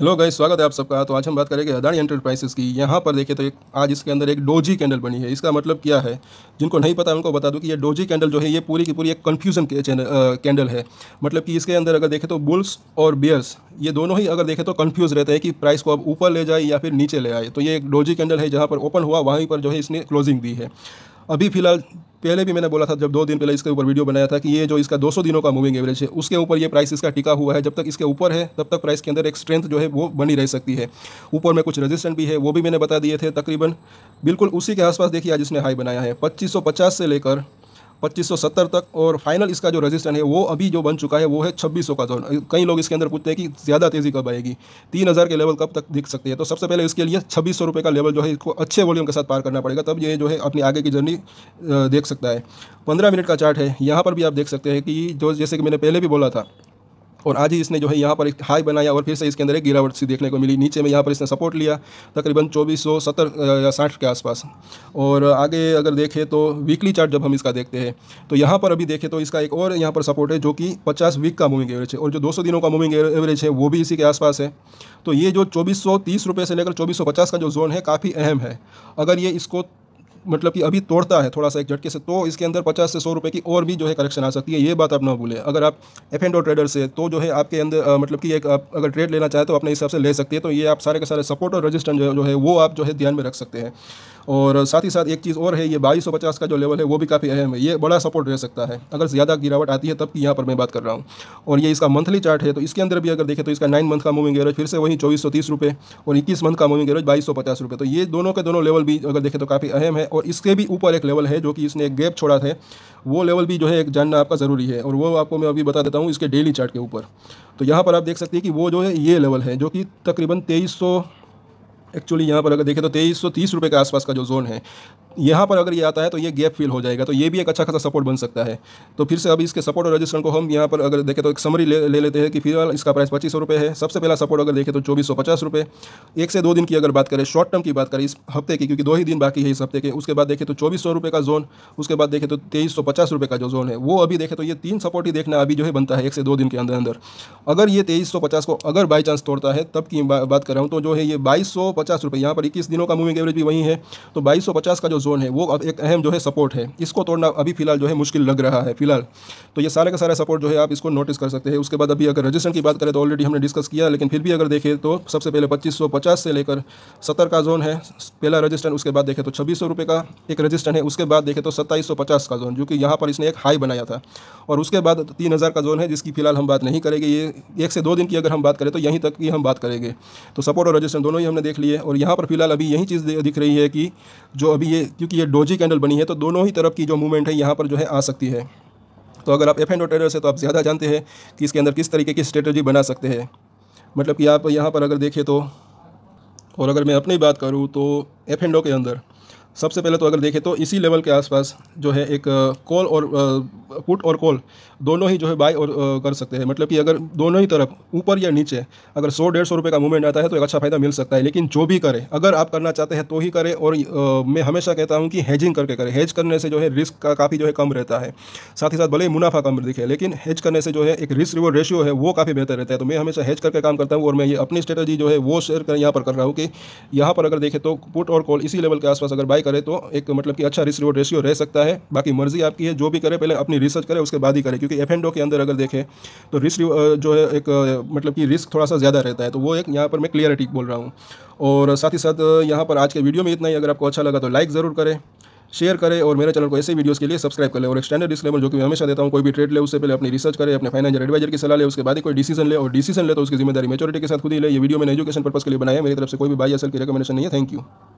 hello guys स्वागत है आप सबका तो आज हम बात करेंगे अदानी एंटरप्राइजेस की यहाँ पर देखें तो एक आज इसके अंदर एक डोजी कैंडल बनी है इसका मतलब क्या है जिनको नहीं पता उनको बता दूं कि ये डोजी कैंडल जो है ये पूरी की पूरी एक कन्फ्यूजन कैंडल है मतलब कि इसके अंदर अगर देखें तो बुल्स और बियर्स ये दोनों ही अगर देखें तो कन्फ्यूज़ रहते हैं कि प्राइस को अब ऊपर ले जाए या फिर नीचे ले आए तो ये एक डोजी कैंडल है जहाँ पर ओपन हुआ वहीं पर जो है इसने क्लोजिंग दी है अभी फिलहाल पहले भी मैंने बोला था जब दो दिन पहले इसके ऊपर वीडियो बनाया था कि ये जो इसका 200 दिनों का मूविंग एवरेज है उसके ऊपर ये प्राइस इसका टिका हुआ है जब तक इसके ऊपर है तब तक प्राइस के अंदर एक स्ट्रेंथ जो है वो बनी रह सकती है ऊपर में कुछ रेजिस्टेंट भी है वो भी मैंने बता दिए थे तकरीबन बिल्कुल उसी के आसपास देखिए आज इसने हाई बनाया है पच्चीस से लेकर 2570 तक और फाइनल इसका जो रजिस्टर है वो अभी जो बन चुका है वो है छब्बीस का जोन कई लोग इसके अंदर पूछते हैं कि ज़्यादा तेज़ी कब आएगी तीन के लेवल कब तक दिख सकती है तो सबसे पहले इसके लिए छब्बीस सौ का लेवल जो है इसको अच्छे वॉल्यूम के साथ पार करना पड़ेगा तब ये जो है अपनी आगे की जर्नी देख सकता है पंद्रह मिनट का चार्ट है यहाँ पर भी आप देख सकते हैं कि जो जैसे कि मैंने पहले भी बोला था और आज ही इसने जो है यहाँ पर एक हाई बनाया और फिर से इसके अंदर एक गिरावट सी देखने को मिली नीचे में यहाँ पर इसने सपोर्ट लिया तकरीबन चौबीस सौ सत्तर या साठ के आसपास और आगे अगर देखें तो वीकली चार्ट जब हम इसका देखते हैं तो यहाँ पर अभी देखें तो इसका एक और यहाँ पर सपोर्ट है जो कि पचास वीक का मूविंग एवरेज है और जो दो दिनों का मूविंग एवरेज है वो भी इसी के आसपास है तो ये जो चौबीस से लेकर चौबीस का जो जोन है काफ़ी अहम है अगर ये इसको मतलब कि अभी तोड़ता है थोड़ा सा एक झटके से तो इसके अंदर पचास से सौ रुपये की और भी जो है करेक्शन आ सकती है ये बात आप ना भूलें अगर आप एफ एंड ट्रेडर से तो जो है आपके अंदर मतलब कि एक आप अगर ट्रेड लेना चाहे तो अपने हिसाब से ले सकती है तो ये आप सारे के सारे सपोर्ट और रजिस्टर जो है वो आप जो है ध्यान में रख सकते हैं और साथ ही साथ एक चीज़ और है ये बाईस सौ पचास का जो लेवल है वो भी काफ़ी अहम है ये बड़ा सपोर्ट रह सकता है अगर ज़्यादा गिरावट आती है तब की यहाँ पर मैं बात कर रहा हूँ और ये इसका मंथली चार्ट है तो इसके अंदर भी अगर देखें तो इसका नाइन मंथ का मूविंग एवरेज फिर से वही चौबीस सौ तीस रुपये और इक्कीस मंथ का मूविंग एवरेज बाईस सौ पचास रुपये तो ये दोनों के दोनों लेवल भी अगर देखें तो काफ़ी अहम है और इसके भी ऊपर एक लेवल है जो कि इसने एक गैप छोड़ा था वो लेवल भी जो है एक जानना आपका ज़रूरी है और वो आपको मैं अभी बता देता हूँ इसके डेली चार्ट के ऊपर तो यहाँ पर आप देख सकते हैं कि वो जो है ये लेवल है जो कि तकरीबन तेईस एक्चुअली यहाँ पर अगर देखें तो तेईस सौ तीस रुपये के आसपास का जो जोन है यहाँ पर अगर ये आता है तो ये गैप फिल हो जाएगा तो ये भी एक अच्छा खासा सपोर्ट बन सकता है तो फिर से अभी इसके सपोर्ट और रजिस्ट्रेशन को हम यहाँ पर अगर देखें तो एक समरी ले, ले लेते हैं कि फिलहाल इसका प्राइस पच्चीस रुपये है सबसे पहला सपोर्ट अगर देखें तो चौबीस सौ पचास रुपये एक से दो दिन की अगर बात करें शॉर्ट टर्म की बात करें इस हफ्ते की क्योंकि दो ही दिन बाकी है इस हफ्ते के उसके बाद देखें तो चौबीस सौ रुपये का जोन उसके बाद देखें तो तेईस सौ पचास रुपये का जो जोन है वो अभी देखें तो ये तीन सपोर्ट ही देखना अभी जो है बनता है एक से दो दिन के अंदर अंदर अगर ये तेईस सौ पचास को अगर बाई चांस तोड़ता है तब की बात कर रहा हूँ तो जो है ये बाईस सौ पचास रुपये यहाँ पर इक्कीस दिनों का मूविंग एवरेज भी वही है तो बाईस सौ पचास का जो जोन है वो अब एक अहम जो है सपोर्ट है इसको तोड़ना अभी फिलहाल जो है मुश्किल लग रहा है फिलहाल तो ये सारे का सारा सपोर्ट जो है आप इसको नोटिस कर सकते हैं उसके बाद अभी अगर रजिस्ट्रेशन की बात करें तो ऑलरेडी हमने डिस्कस किया लेकिन फिर भी अगर देखें तो सबसे पहले पच्चीस से लेकर सत्तर का जोन है पहला रजिस्ट्रेशन उसके बाद देखें तो छब्बीस का एक रजिस्टर है उसके बाद देखें तो सत्ताईस का जोन जो कि यहाँ पर इसने एक हाई बनाया था और उसके बाद तीन का जोन है जिसकी फिलहाल हम बात नहीं करेंगे ये एक से दो दिन की अगर हम बात करें तो यहीं तक की हम बात करेंगे तो सपोर्ट और रजिस्टर दोनों ही हमने देख लिए और यहाँ पर फिलहाल अभी यही चीज़ दिख रही है कि जो अभी ये क्योंकि ये डोजी कैंडल बनी है तो दोनों ही तरफ की जो मूवमेंट है यहाँ पर जो है आ सकती है तो अगर आप एफ एंड ट्रेडर्स हैं तो आप ज़्यादा जानते हैं कि इसके अंदर किस तरीके की स्ट्रेटजी बना सकते हैं मतलब कि आप यहाँ पर अगर देखें तो और अगर मैं अपनी बात करूँ तो एफ एंड के अंदर सबसे पहले तो अगर देखें तो इसी लेवल के आसपास जो है एक कॉल और पुट और कॉल दोनों ही जो है बाय और कर सकते हैं मतलब कि अगर दोनों ही तरफ ऊपर या नीचे अगर सौ डेढ़ सौ रुपये का मूवमेंट आता है तो एक अच्छा फ़ायदा मिल सकता है लेकिन जो भी करें अगर आप करना चाहते हैं तो ही करें और मैं हमेशा कहता हूँ कि हैजिंग करके करें हैज करने से जो है रिस्क का काफ़ी जो है कम रहता है साथ ही साथ भले ही मुनाफा कम दिखे लेकिन हैज करने से जो है एक रिस्क रिवॉर्ड रेशियो है वो काफ़ी बेहतर रहता है तो मैं हमेशा हैज करके काम करता हूँ और मैं ये अपनी स्ट्रेटेजी जो है वो शेयर कर यहाँ पर कर रहा हूँ कि यहाँ पर अगर देखें तो पुट और कॉल इसी लेवल के आसपास अगर बाई करें तो एक मतलब कि अच्छा रिस्क रिवॉर्ड रेशियो रह सकता है बाकी मर्जी आपकी है जो भी करें पहले अपनी रिसर्च करें उसके बाद ही करें क्योंकि एफ के अंदर अगर देखें तो रिस्क जो है एक मतलब कि रिस्क थोड़ा सा ज़्यादा रहता है तो वो एक यहाँ पर मैं क्लियरिटी बोल रहा हूँ और साथ ही साथ यहाँ पर आज के वीडियो में इतना ही अगर आपको अच्छा लगा तो लाइक ज़रूर करें शेयर करें और मेरे चैनल को ऐसे वीडियोस के लिए सब्सक्राइब करें और एक स्टैंडर्ड डिस्क्लेमर जो कि मैं हमेशा देता हूँ कोई भी ट्रेड ले उससे पहले अपनी रिसर्च करें अपने फाइनेंशियल एडवाइजर की सलाह ले उसके बाद ही कोई डिसीजन ले और डिसीजन ले तो उसकी जिम्मेदारी मेचोरिटी के साथ खुद ही ले ये वीडियो मैंने एजुकेशन पर्पस के लिए बनाया मेरी तरफ से कोई भी बाई असल की रिकमेंडेशन नहीं है थैंक यू